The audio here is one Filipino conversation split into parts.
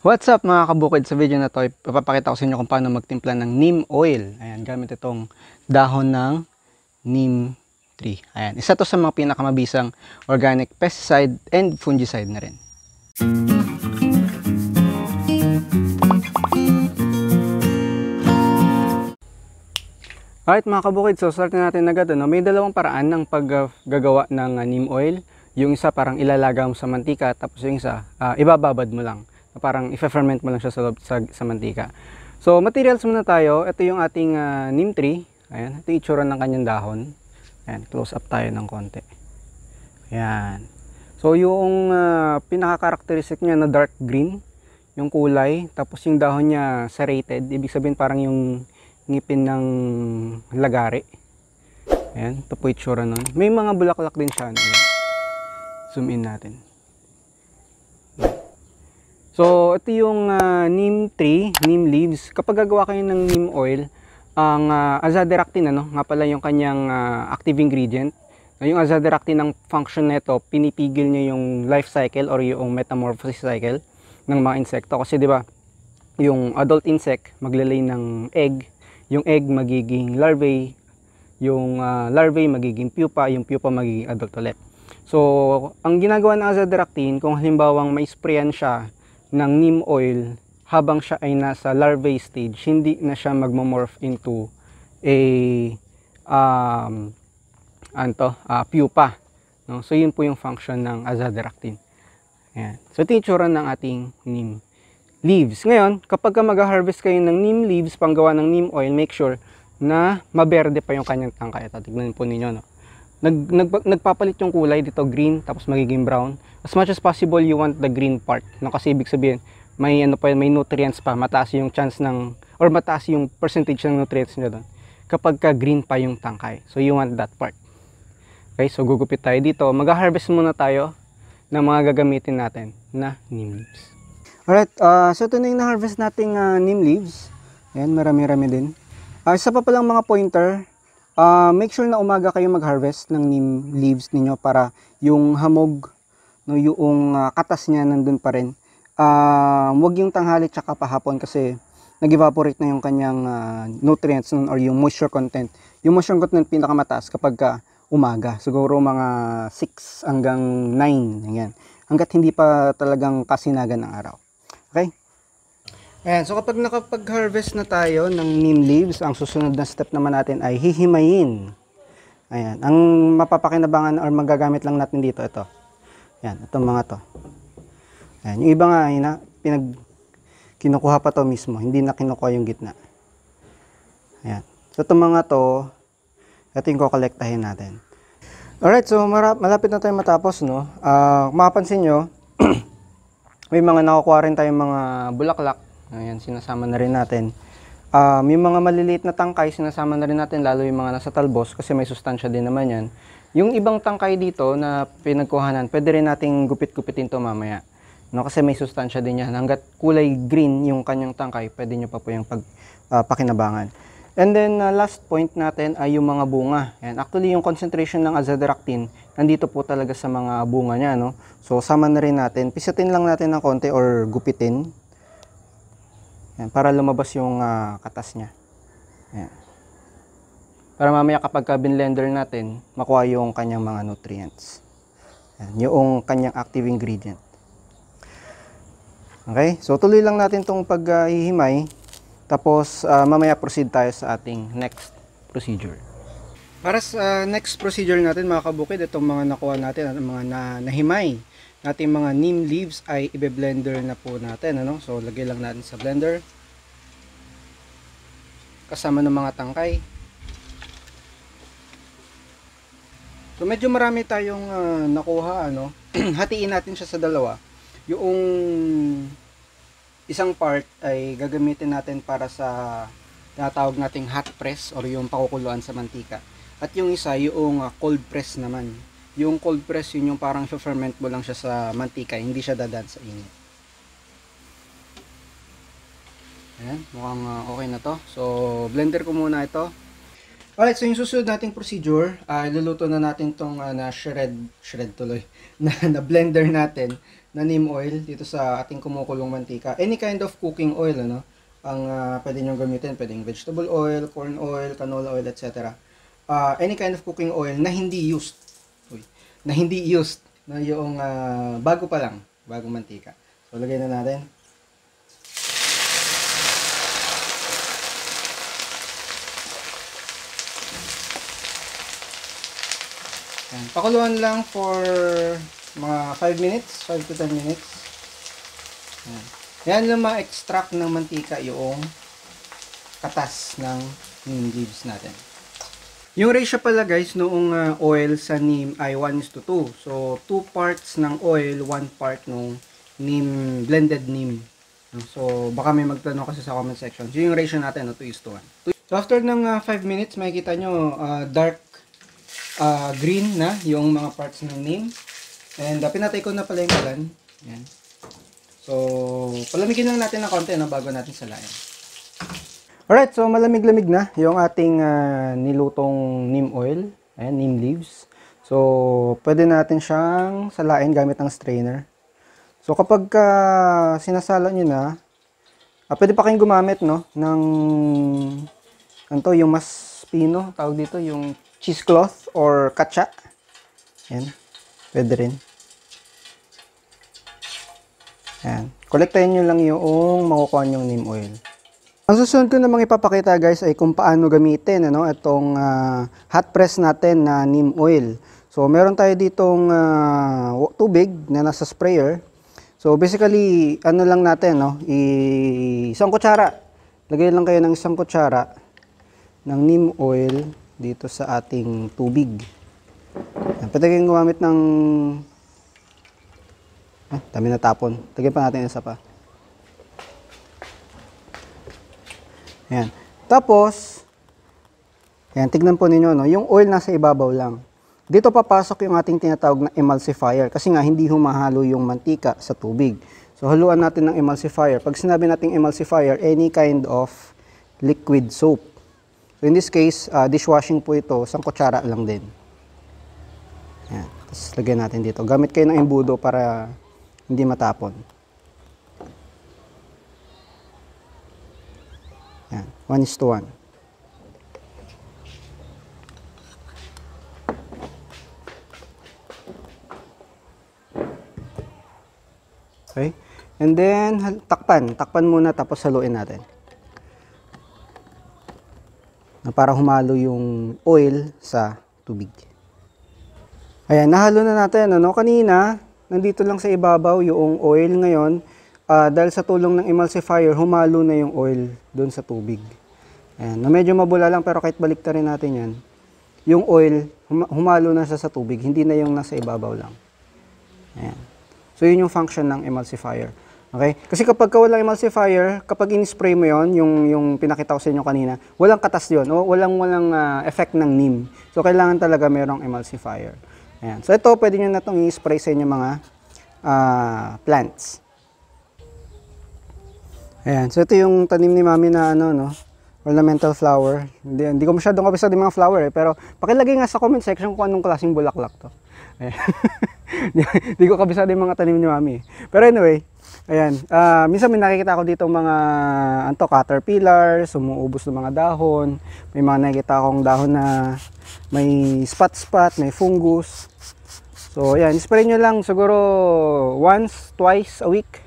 What's up mga kabukid? Sa video na to, ipapakita ko sa inyo kung paano magtimpla ng neem oil. Ayan, gamit itong dahon ng neem tree. Ayan, isa to sa mga pinakamabisang organic pesticide and fungicide na rin. Alright mga kabukid, so start na natin agad. Ano? May dalawang paraan ng paggagawa ng ah, neem oil. Yung isa parang ilalaga mo sa mantika, tapos yung isa uh, ibababad mo lang parang i-ferment mo lang siya sa, loob, sa, sa mantika. So, materials muna tayo. Ito yung ating uh, neem tree. Ayan, ito yung itsura ng kanyang dahon. Ayan, close up tayo ng konti. Ayan. So, yung uh, pinaka-characteristic niya na dark green, yung kulay, tapos yung dahon niya serrated, ibig sabihin parang yung ngipin ng lagari. Ayan, ito po itsura nun. May mga bulaklak din siya. Ayan. Zoom in natin. So, ito yung uh, neem tree, neem leaves. Kapag gagawa kayo ng neem oil, ang uh, azadiractin, ano, nga pala yung kanyang uh, active ingredient. yung azadiractin ng function nito, pinipigil niya yung life cycle or yung metamorphosis cycle ng mga insekto. Kasi, di ba, yung adult insect, maglalay ng egg. Yung egg, magiging larvae. Yung uh, larvae, magiging pupa. Yung pupa, magiging adult ulit. So, ang ginagawa ng azadiractin, kung halimbawang may sprayan siya, ng neem oil habang siya ay nasa larvae stage, hindi na siya magmomorph into a um, anto, uh, pupa. No? So, yun po yung function ng azadiractin. Ayan. So, ito yung ng ating neem leaves. Ngayon, kapag ka mag-harvest kayo ng neem leaves, panggawa ng neem oil, make sure na maberde pa yung kanyang tangkay. Ito, tignan po ninyo. No? Nag, nag, nagpapalit yung kulay dito green tapos magiging brown. As much as possible you want the green part. No? Kasi ibig sabihin may ano pa may nutrients pa, mataas yung chance ng or mataas yung percentage ng nutrients niya doon kapag ka green pa yung tangkay. So you want that part. Okay, so gugupit tayo dito. Mag-harvest muna tayo ng mga gagamitin natin na neem leaves. Alright, uh, so ito na yung na-harvest nating uh, neem leaves. Ayan, marami-rami din. Uh, isa pa palang mga pointer Uh, make sure na umaga kayo mag-harvest ng neem leaves ninyo para yung hamog, no, yung uh, katas niya nandun pa rin. Uh, huwag yung tanghali tsaka pahapon kasi nag-evaporate na yung kanyang uh, nutrients nun or yung moisture content. Yung moisture content pinakamataas kapag ka umaga, siguro mga 6 hanggang 9, ayan. Hanggat hindi pa talagang kasinagan ng araw. Okay? Ayan, so kapag nakapag-harvest na tayo ng neem leaves, ang susunod na step naman natin ay hihimayin. Ayan, ang mapapakinabangan or magagamit lang natin dito, ito. Ayan, itong mga to. Ayan, yung iba nga, yun na, pinag, kinukuha pa to mismo, hindi na kinukuha yung gitna. Ayan. So, itong mga to, ito yung kukolektahin natin. Alright, so malapit na tayo matapos, no? Uh, mapapansin nyo, may mga nakukuha rin tayong mga bulaklak Ayan, sinasama na rin natin. Um, yung mga maliliit na tangkay, sinasama na rin natin, lalo yung mga nasa talbos, kasi may sustansya din naman yan. Yung ibang tangkay dito na pinagkuhanan, pwede rin nating gupit-gupitin to mamaya. No, kasi may sustansya din yan. Hanggat kulay green yung kanyang tangkay, pwede nyo pa po yung pag, uh, pakinabangan. And then, uh, last point natin ay yung mga bunga. Ayan, actually, yung concentration ng azadiractin, nandito po talaga sa mga bunga niya. No? So, sama na rin natin. Pisatin lang natin ng konti or gupitin Ayan, para lumabas yung uh, katas niya. Ayan. Para mamaya kapag ka binlender natin, makuha yung kanyang mga nutrients. Ayan, yung kanyang active ingredient. Okay? So tuloy lang natin tong paghihimay. Uh, Tapos uh, mamaya proceed tayo sa ating next procedure. Para sa uh, next procedure natin mga kabukid, itong mga nakuha natin at mga na, nahimay ating mga neem leaves ay ibe-blender na po natin. Ano? So, lagay lang natin sa blender. Kasama ng mga tangkay. So, medyo marami tayong uh, nakuha. Ano? Hatiin natin siya sa dalawa. Yung isang part ay gagamitin natin para sa tinatawag nating hot press or yung pakukuluan sa mantika. At yung isa, yung uh, cold press naman. Yung cold press, yun yung parang ferment mo lang siya sa mantika, hindi siya dadad sa init. Ayan, mukhang uh, okay na to. So, blender ko muna ito. Alright, so yung susunod nating procedure, uh, iluluto na natin tong uh, na shred, shred tuloy, na, na blender natin na neem oil dito sa ating kumukulong mantika. Any kind of cooking oil, ano? Ang uh, pwede nyo gamitin, pwedeng vegetable oil, corn oil, canola oil, etc. Uh, any kind of cooking oil na hindi used na hindi used na yung uh, bago pa lang, bagong mantika. So, lagay na natin. Yan. Pakuluan lang for mga 5 minutes, 5 to 10 minutes. Yan. Yan lang ma-extract ng mantika yung katas ng green leaves natin. Yung ratio pala guys noong uh, oil sa neem ay 1 is to 2. So 2 parts ng oil, 1 part ng neem, blended neem. So baka may magtanong kasi sa comment section. So yung ratio natin no, 2 is to 1. So after ng uh, ah, 5 minutes makikita nyo uh, dark uh, green na yung mga parts ng neem. And uh, pinatay ko na pala yung kalan. Yan. So palamigin lang natin ng konti no, bago natin salain. Alright, so malamig-lamig na yung ating uh, nilutong neem oil, ayan, neem leaves. So, pwede natin siyang salain gamit ng strainer. So, kapag uh, sinasala nyo na, uh, pwede pa kayong gumamit, no, ng, anto, yung mas pino, tawag dito, yung cheesecloth or katsa. Ayan, pwede rin. Ayan, kolektahin nyo lang yung makukuha nyong neem oil. Ang susunod ko namang ipapakita guys ay kung paano gamitin ano, itong uh, hot press natin na neem oil. So meron tayo ditong uh, tubig na nasa sprayer. So basically ano lang natin no, I isang kutsara. Lagay lang kayo ng isang kutsara ng neem oil dito sa ating tubig. Pwede kayong gumamit ng ah, dami na tapon. Lagyan pa natin isa pa. Ayan. Tapos, ayan, tignan po ninyo, no? yung oil nasa ibabaw lang. Dito papasok yung ating tinatawag na emulsifier kasi nga hindi humahalo yung mantika sa tubig. So, haluan natin ng emulsifier. Pag sinabi natin emulsifier, any kind of liquid soap. So, in this case, uh, dishwashing po ito, isang kutsara lang din. Ayan. Tapos, lagyan natin dito. Gamit kayo ng imbudo para hindi matapon. 1 is to 1. Okay? And then, takpan. Takpan muna tapos haluin natin. Na para humalo yung oil sa tubig. Ayan, nahalo na natin. Ano? Kanina, nandito lang sa ibabaw yung oil ngayon. Uh, dahil sa tulong ng emulsifier, humalo na yung oil doon sa tubig. Ayan, medyo mabula lang pero kahit balikta rin natin yan, yung oil, hum humalo na siya sa tubig, hindi na yung nasa ibabaw lang. Ayan. So, yun yung function ng emulsifier. Okay? Kasi kapag ka walang emulsifier, kapag in-spray mo yon yung, yung pinakita ko sa inyo kanina, walang katas yun. O, walang, walang uh, effect ng neem. So, kailangan talaga merong emulsifier. Ayan. So, ito, pwede nyo na itong i-spray sa inyo mga uh, plants. Ayan. So, ito yung tanim ni mami na ano, no? ornamental flower. Hindi, hindi ko masyadong kabisa din mga flower eh, pero pakilagay nga sa comment section kung anong klaseng bulaklak to. hindi ko kabisa din mga tanim ni Mami. Eh. Pero anyway, ayan. Uh, minsan may nakikita ako dito mga anto, caterpillar, sumuubos ng mga dahon. May mga nakikita akong dahon na may spot-spot, may fungus. So, ayan. Spray nyo lang siguro once, twice a week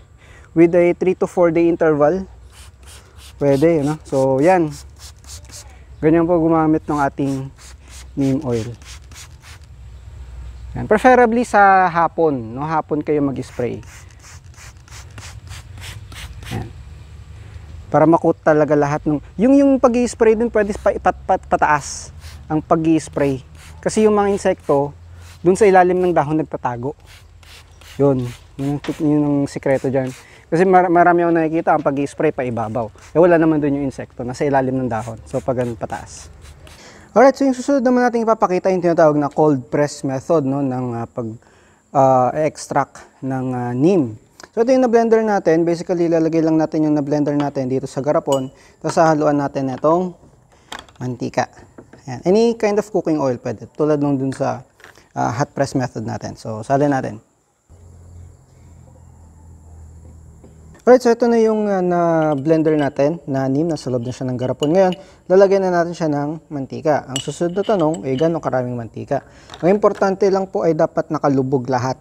with a 3 to 4 day interval Pwede, no? So, yan. Ganyan po gumamit ng ating neem oil. Yan. Preferably sa hapon, no? Hapon kayo mag-spray. Yan. Para makut talaga lahat ng... Yung, yung pag-spray dun, pwede pa, pat, pat, pataas ang pag-spray. Kasi yung mga insekto, dun sa ilalim ng dahon nagtatago. Yun. Yun ang, yun ang sikreto dyan. Kasi mar marami akong nakikita ang pag-spray pa ibabaw. Eh wala naman doon yung insekto, nasa ilalim ng dahon. So pag ganun pataas. Alright, so yung susunod naman natin ipapakita yung tinatawag na cold press method no, ng uh, ah, pag-extract ah, uh, ng uh, neem. So ito yung na-blender natin. Basically, ilalagay lang natin yung na-blender natin dito sa garapon. Tapos haluan natin itong mantika. Ayan. Any kind of cooking oil pwede. Tulad nung dun sa uh, hot press method natin. So, salin natin. Alright, so ito na yung uh, na blender natin, na anim, nasa loob na siya ng garapon. Ngayon, lalagyan na natin siya ng mantika. Ang susunod na tanong ay gano'ng karaming mantika. Ang importante lang po ay dapat nakalubog lahat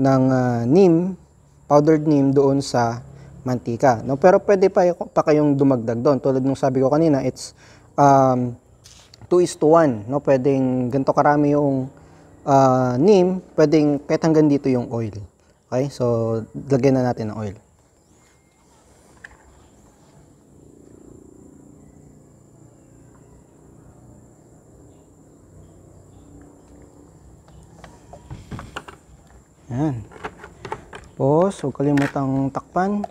ng uh, neem, powdered neem doon sa mantika. No? Pero pwede pa, pa kayong dumagdag doon. Tulad nung sabi ko kanina, it's um, 2 is to 1. No? Pwedeng ganito karami yung uh, neem, pwedeng kahit hanggang dito yung oil. Okay, so lagyan na natin ng oil. Ayan. Tapos, huwag kalimutang takpan.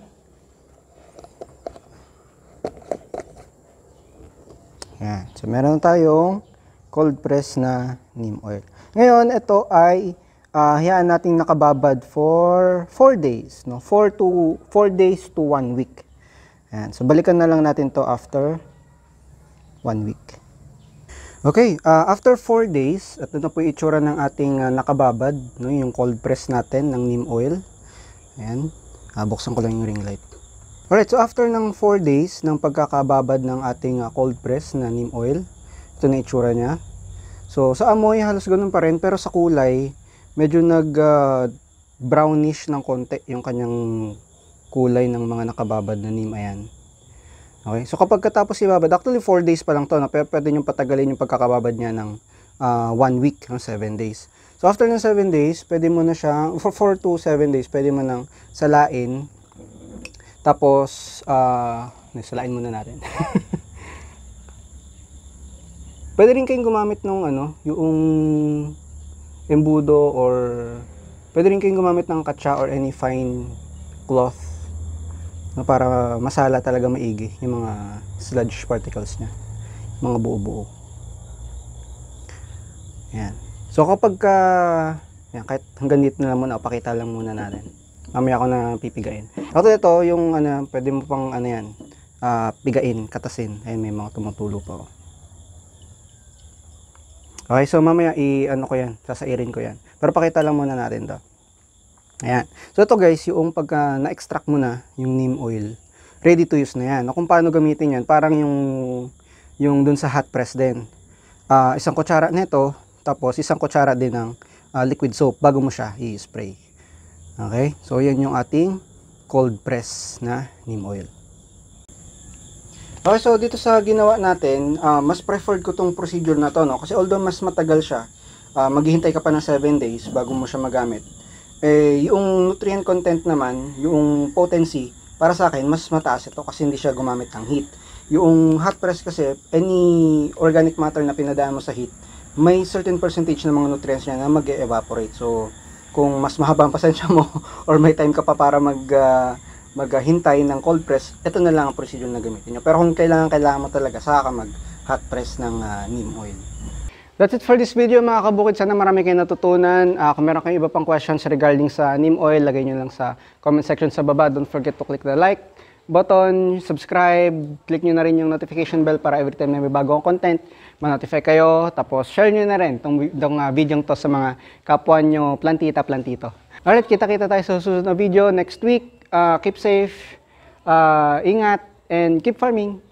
Ayan. So, meron tayong cold press na neem oil. Ngayon, ito ay uh, hayaan nating nakababad for 4 days. No? 4 to 4 days to 1 week. Ayan. So, balikan na lang natin to after 1 week. Okay, uh, after 4 days, at ito na po yung itsura ng ating uh, nakababad, no, yung cold press natin ng neem oil. Ayan, uh, buksan ko lang yung ring light. Alright, so after ng 4 days ng pagkakababad ng ating uh, cold press na neem oil, ito na itsura niya. So, sa amoy, halos ganun pa rin, pero sa kulay, medyo nag uh, brownish ng konti yung kanyang kulay ng mga nakababad na neem. Ayan. Okay? So kapag katapos ibabad, actually 4 days pa lang to, no? pero pwede nyo patagalin yung pagkakababad niya ng 1 uh, ah, week, 7 no? days. So after ng 7 days, pwede mo na siya, 4 to 7 days, pwede mo nang salain. Tapos, uh, salain muna natin. pwede rin kayong gumamit ng ano, yung embudo or pwede rin kayong gumamit ng katsa or any fine cloth para masala talaga maigi yung mga sludge particles niya mga buo-buo yan so kapag ka yan, kahit hanggang dito na lang muna pakita lang muna natin mamaya ako na pipigain tapos ito yung ano, pwede mo pang ano yan uh, pigain, katasin ayun may mga tumutulo pa oh. okay so mamaya i ano ko yan sasairin ko yan pero pakita lang muna natin to Ayan. So ito guys, yung pagka na-extract mo na yung neem oil, ready to use na yan. O kung paano gamitin yan, parang yung, yung dun sa hot press din. Uh, isang kutsara nito, tapos isang kutsara din ng uh, liquid soap bago mo siya i-spray. Okay? So yan yung ating cold press na neem oil. Okay, so dito sa ginawa natin, uh, mas preferred ko tong procedure na to, no? Kasi although mas matagal siya, uh, maghihintay ka pa ng 7 days bago mo siya magamit. Eh, yung nutrient content naman, yung potency, para sa akin, mas mataas ito kasi hindi siya gumamit ng heat. Yung hot press kasi, any organic matter na pinadaan mo sa heat, may certain percentage ng mga nutrients niya na mag-evaporate. So, kung mas mahaba ang pasensya mo or may time ka pa para mag uh, maghintay ng cold press, ito na lang ang procedure na gamitin nyo. Pero kung kailangan, kailangan mo talaga, saka mag hot press ng uh, neem oil. That's it for this video mga kabukid. Sana marami kayong natutunan. Uh, kung meron kayong iba pang questions regarding sa neem oil, lagay nyo lang sa comment section sa baba. Don't forget to click the like button, subscribe, click nyo na rin yung notification bell para every time na may bagong content, ma-notify kayo. Tapos share nyo na rin itong, itong uh, ah, video to sa mga kapwa nyo plantita-plantito. Alright, kita-kita tayo sa susunod na video next week. Uh, keep safe, uh, ingat, and keep farming.